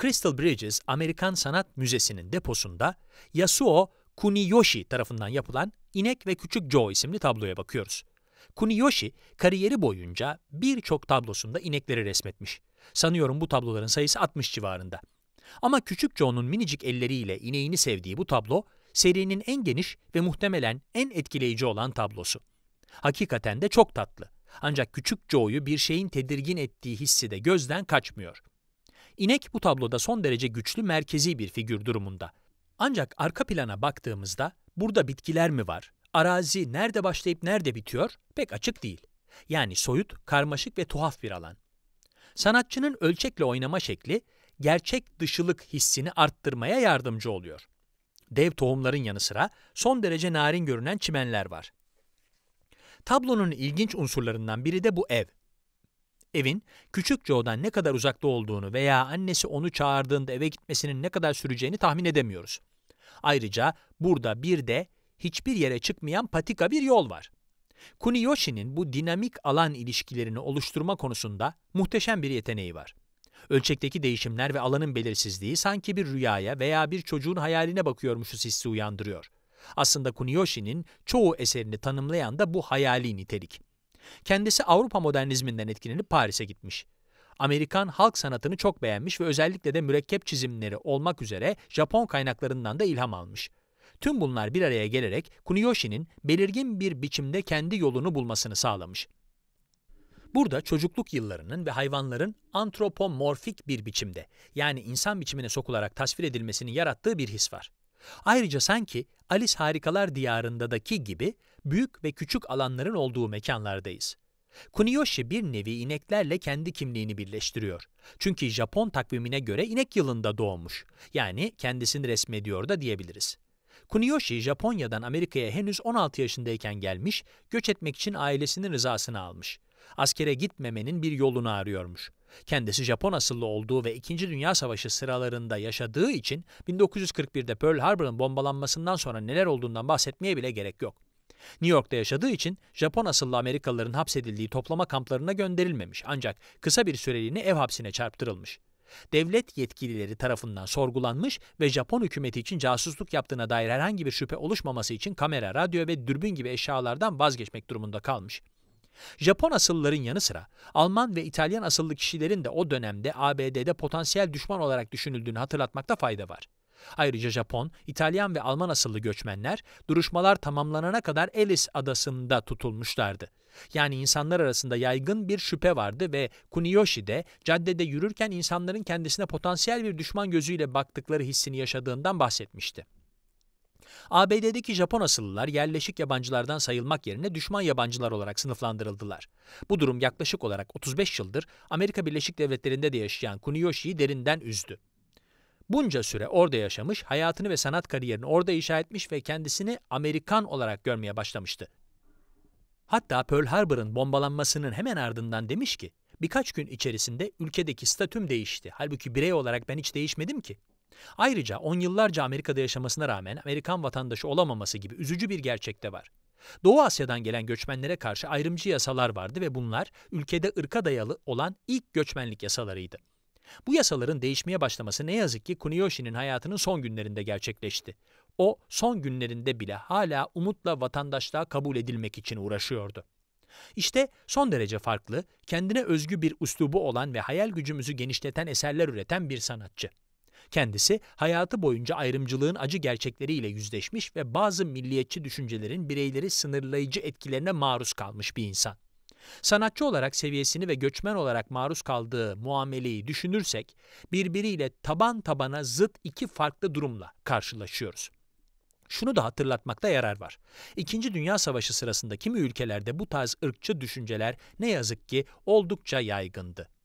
Crystal Bridges Amerikan Sanat Müzesi'nin deposunda Yasuo Kuniyoshi tarafından yapılan İnek ve Küçük Joe isimli tabloya bakıyoruz. Kuniyoshi kariyeri boyunca birçok tablosunda inekleri resmetmiş. Sanıyorum bu tabloların sayısı 60 civarında. Ama Küçük Joe'nun minicik elleriyle ineğini sevdiği bu tablo serinin en geniş ve muhtemelen en etkileyici olan tablosu. Hakikaten de çok tatlı. Ancak küçük Joe'yu bir şeyin tedirgin ettiği hissi de gözden kaçmıyor. İnek bu tabloda son derece güçlü merkezi bir figür durumunda. Ancak arka plana baktığımızda burada bitkiler mi var, arazi nerede başlayıp nerede bitiyor pek açık değil. Yani soyut, karmaşık ve tuhaf bir alan. Sanatçının ölçekle oynama şekli gerçek dışılık hissini arttırmaya yardımcı oluyor. Dev tohumların yanı sıra son derece narin görünen çimenler var. Tablonun ilginç unsurlarından biri de bu ev evin küçük Joe'dan ne kadar uzakta olduğunu veya annesi onu çağırdığında eve gitmesinin ne kadar süreceğini tahmin edemiyoruz. Ayrıca burada bir de hiçbir yere çıkmayan patika bir yol var. Kuniyoshi'nin bu dinamik alan ilişkilerini oluşturma konusunda muhteşem bir yeteneği var. Ölçekteki değişimler ve alanın belirsizliği sanki bir rüyaya veya bir çocuğun hayaline bakıyormuşuz hissi uyandırıyor. Aslında Kuniyoshi'nin çoğu eserini tanımlayan da bu hayali nitelik. Kendisi Avrupa modernizminden etkilenip Paris'e gitmiş. Amerikan halk sanatını çok beğenmiş ve özellikle de mürekkep çizimleri olmak üzere Japon kaynaklarından da ilham almış. Tüm bunlar bir araya gelerek Kuniyoshi'nin belirgin bir biçimde kendi yolunu bulmasını sağlamış. Burada çocukluk yıllarının ve hayvanların antropomorfik bir biçimde yani insan biçimine sokularak tasvir edilmesinin yarattığı bir his var. Ayrıca sanki Alice Harikalar Diyarı'ndadaki gibi büyük ve küçük alanların olduğu mekanlardayız. Kuniyoshi bir nevi ineklerle kendi kimliğini birleştiriyor. Çünkü Japon takvimine göre inek yılında doğmuş. Yani kendisini resmediyor da diyebiliriz. Kuniyoshi Japonya'dan Amerika'ya henüz 16 yaşındayken gelmiş, göç etmek için ailesinin rızasını almış. Askere gitmemenin bir yolunu arıyormuş. Kendisi Japon asıllı olduğu ve 2. Dünya Savaşı sıralarında yaşadığı için 1941'de Pearl Harbor'ın bombalanmasından sonra neler olduğundan bahsetmeye bile gerek yok. New York'ta yaşadığı için Japon asıllı Amerikalıların hapsedildiği toplama kamplarına gönderilmemiş ancak kısa bir süreliğine ev hapsine çarptırılmış. Devlet yetkilileri tarafından sorgulanmış ve Japon hükümeti için casusluk yaptığına dair herhangi bir şüphe oluşmaması için kamera, radyo ve dürbün gibi eşyalardan vazgeçmek durumunda kalmış. Japon asıllıların yanı sıra Alman ve İtalyan asıllı kişilerin de o dönemde ABD'de potansiyel düşman olarak düşünüldüğünü hatırlatmakta fayda var. Ayrıca Japon, İtalyan ve Alman asıllı göçmenler duruşmalar tamamlanana kadar Ellis adasında tutulmuşlardı. Yani insanlar arasında yaygın bir şüphe vardı ve Kuniyoshi de caddede yürürken insanların kendisine potansiyel bir düşman gözüyle baktıkları hissini yaşadığından bahsetmişti. ABD'deki Japon asıllılar yerleşik yabancılardan sayılmak yerine düşman yabancılar olarak sınıflandırıldılar. Bu durum yaklaşık olarak 35 yıldır Amerika Birleşik Devletleri'nde de yaşayan Kuniyoshi'yi derinden üzdü. Bunca süre orada yaşamış, hayatını ve sanat kariyerini orada inşa etmiş ve kendisini Amerikan olarak görmeye başlamıştı. Hatta Pearl Harbor'ın bombalanmasının hemen ardından demiş ki, birkaç gün içerisinde ülkedeki statüm değişti. Halbuki birey olarak ben hiç değişmedim ki. Ayrıca on yıllarca Amerika'da yaşamasına rağmen Amerikan vatandaşı olamaması gibi üzücü bir gerçek de var. Doğu Asya'dan gelen göçmenlere karşı ayrımcı yasalar vardı ve bunlar ülkede ırka dayalı olan ilk göçmenlik yasalarıydı. Bu yasaların değişmeye başlaması ne yazık ki Kuniyoshi'nin hayatının son günlerinde gerçekleşti. O son günlerinde bile hala umutla vatandaşlığa kabul edilmek için uğraşıyordu. İşte son derece farklı, kendine özgü bir üslubu olan ve hayal gücümüzü genişleten eserler üreten bir sanatçı. Kendisi hayatı boyunca ayrımcılığın acı gerçekleriyle yüzleşmiş ve bazı milliyetçi düşüncelerin bireyleri sınırlayıcı etkilerine maruz kalmış bir insan. Sanatçı olarak seviyesini ve göçmen olarak maruz kaldığı muameleyi düşünürsek birbiriyle taban tabana zıt iki farklı durumla karşılaşıyoruz. Şunu da hatırlatmakta yarar var. İkinci Dünya Savaşı sırasında kimi ülkelerde bu tarz ırkçı düşünceler ne yazık ki oldukça yaygındı.